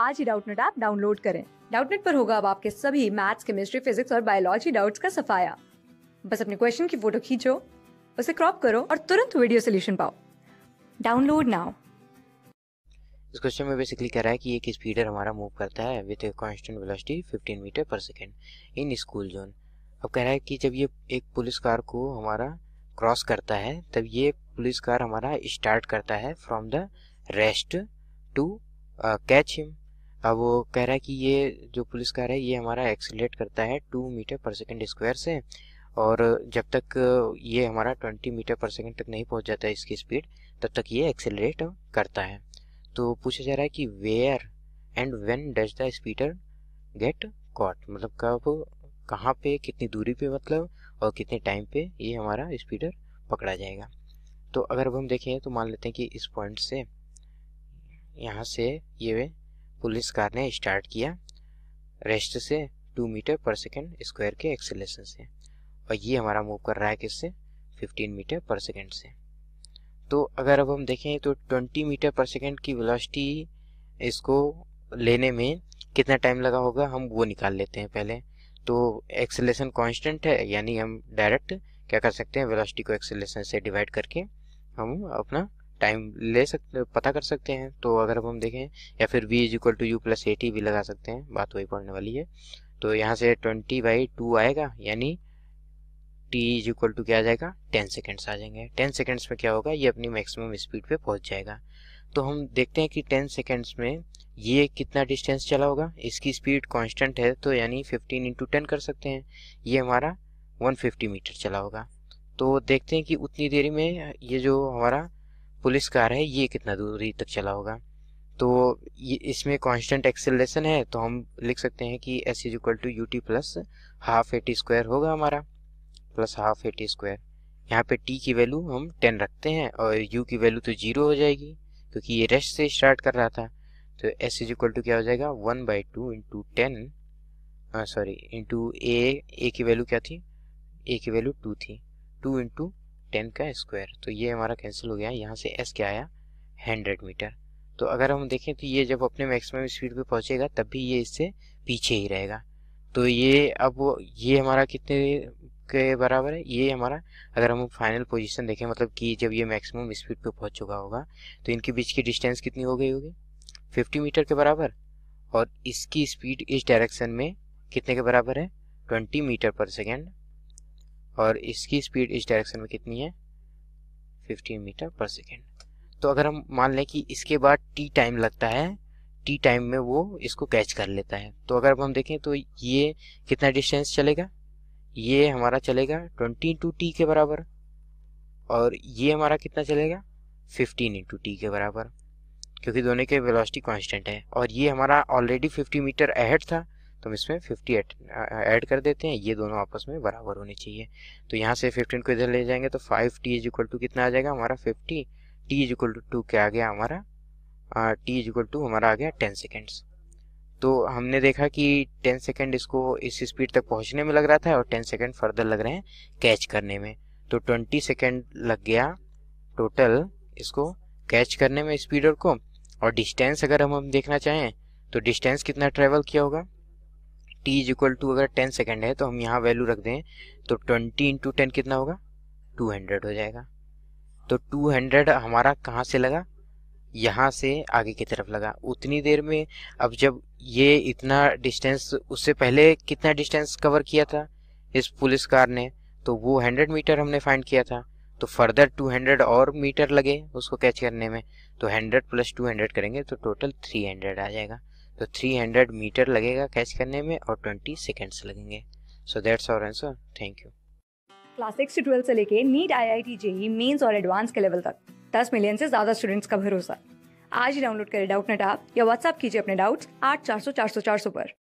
आज ही Doubtnut app download करें डाउटनेट पर होगा अब आपके सभी मैथ्स केमिस्ट्री फिजिक्स और बायोलॉजी डाउट्स का सफाया बस अपने क्वेश्चन की फोटो खींचो उसे क्रॉप करो और तुरंत वीडियो सोल्यूशन पाओ डाउनलोड नाउ इस क्वेश्चन में बेसिकली कह रहा है कि एक स्पीडर हमारा मूव करता है with a constant velocity 15 metre पर सेकंड इन स्कूल जोन अब कह रहा है कि जब ये एक पुलिस कार को हमारा क्रॉस करता है तब ये पुलिस कार हमारा स्टार्ट करता है from the rest to catch him अब वो कह रहा है कि ये जो पुलिस कार है ये हमारा एक्सीट करता है टू मीटर पर सेकेंड स्क्वायर से और जब तक ये हमारा ट्वेंटी मीटर पर सेकेंड तक नहीं पहुंच जाता है इसकी स्पीड तब तक ये एक्सेलरेट करता है तो पूछा जा रहा है कि where and when does the speeder get caught मतलब कब कहाँ पे कितनी दूरी पे मतलब और कितने टाइम पे ये हमारा स्पीडर पकड़ा जाएगा तो अगर अब हम देखें तो मान लेते हैं कि इस पॉइंट से यहाँ से ये पुलिस कार ने स्टार्ट किया रेस्ट से टू मीटर पर सेकेंड स्क्वायर के एक्सेलेशन से और ये हमारा मूव कर रहा है किससे 15 मीटर पर सेकेंड से तो अगर अब हम देखें तो 20 मीटर पर सेकेंड की वेलोसिटी इसको लेने में कितना टाइम लगा होगा हम वो निकाल लेते हैं पहले तो एक्सेलेशन कांस्टेंट है यानी हम डायरेक्ट क्या कर सकते हैं वेलोसिटी को एक्सेलेशन से डिवाइड करके हम अपना टाइम ले सकते पता कर सकते हैं तो अगर अब हम देखें या फिर v is equal to u plus a t भी लगा सकते हैं बात वही पढ़ने वाली है तो यहाँ से ट्वेंटी बाई टू आएगा यानी टी इज इक्वल टू क्या आ जाएगा टेन सेकेंड्स आ जाएंगे टेन सेकेंड्स में क्या होगा ये अपनी मैक्सिमम स्पीड पे पहुँच जाएगा तो हम देखते हैं कि टेन सेकेंड्स में ये कितना डिस्टेंस चला होगा इसकी स्पीड कॉन्स्टेंट है तो यानी फिफ्टीन इंटू टेन कर सकते हैं ये हमारा वन मीटर चला होगा तो देखते हैं कि उतनी देरी में ये जो हमारा पुलिस कार है ये कितना दूरी तक चला होगा तो इसमें कांस्टेंट एक्सेलेशन है तो हम लिख सकते हैं कि S is equal to U T plus half A T square होगा हमारा plus half A T square यहाँ पे टी की वैल्यू हम टेन रखते हैं और यू की वैल्यू तो जीरो हो जाएगी क्योंकि ये रेस्ट से स्टार्ट कर रहा था तो एस इज इक्वल टू क्या हो जाएगा one by two into ten sorry into A A की वैल्यू क्या थी ए की वैल्यू टू थी टू इंटू टेन का स्क्वायर तो ये हमारा कैंसिल हो गया यहाँ से एस क्या आया हंड्रेड मीटर तो अगर हम देखें तो ये जब अपने मैक्सिमम स्पीड पे पहुँचेगा तब भी ये इससे पीछे ही रहेगा तो ये अब ये हमारा कितने के बराबर है ये हमारा अगर हम फाइनल पोजीशन देखें मतलब कि जब ये मैक्सिमम स्पीड पे पहुंच चुका होगा तो इनके बीच की डिस्टेंस कितनी हो गई होगी फिफ्टी मीटर के बराबर और इसकी स्पीड इस डायरेक्शन में कितने के बराबर है ट्वेंटी मीटर पर सेकेंड और इसकी स्पीड इस डायरेक्शन में कितनी है 15 मीटर पर सेकेंड तो अगर हम मान लें कि इसके बाद टी टाइम लगता है टी टाइम में वो इसको कैच कर लेता है तो अगर अब हम देखें तो ये कितना डिस्टेंस चलेगा ये हमारा चलेगा ट्वेंटी इंटू टी के बराबर और ये हमारा कितना चलेगा फिफ्टीन इंटू टी के बराबर क्योंकि दोनों के वेलोसिटी कांस्टेंट है और ये हमारा ऑलरेडी फिफ्टी मीटर अहेड था तो हम इसमें फिफ्टी ऐड कर देते हैं ये दोनों आपस में बराबर होने चाहिए तो यहाँ से फिफ्टीन को इधर ले जाएंगे तो five T is equal to कितना आ जाएगा हमारा fifty T is equal to two क्या आ गया हमारा टी इज इक्वल टू हमारा आ गया टेन सेकेंड्स तो हमने देखा कि टेन सेकेंड इसको इस स्पीड तक पहुँचने में लग रहा था और टेन सेकेंड फर्दर लग रहे हैं कैच करने में तो ट्वेंटी सेकेंड लग गया टोटल इसको कैच करने में स्पीडर को और डिस्टेंस अगर हम हम देखना चाहें तो डिस्टेंस कितना ट्रेवल किया होगा टी इज इक्वल टू अगर टेन सेकेंड है तो हम यहाँ वैल्यू रख दें तो ट्वेंटी इंटू टेन कितना होगा टू हंड्रेड हो जाएगा तो टू हंड्रेड हमारा कहाँ से लगा यहाँ से आगे की तरफ लगा उतनी देर में अब जब ये इतना डिस्टेंस उससे पहले कितना डिस्टेंस कवर किया था इस पुलिस कार ने तो वो हंड्रेड मीटर हमने फाइंड किया था तो फर्दर टू हंड्रेड और मीटर लगे उसको कैच करने में तो हंड्रेड प्लस टू हंड्रेड करेंगे तो टोटल थ्री हंड्रेड आ जाएगा तो 300 मीटर लगेगा कैच करने में और 20 सेकेंड्स लगेंगे so that's our answer thank you class six से ट्वेल्थ से लेके NEET I I T JEE mains और एडवांस के लेवल तक दस मिलियन से ज्यादा स्टूडेंट्स का भरोसा आज ही डाउनलोड करें डाउट नेट आप या व्हाट्सअप कीजिए अपने डाउट्स आठ चार सौ चार सौ चार सौ पर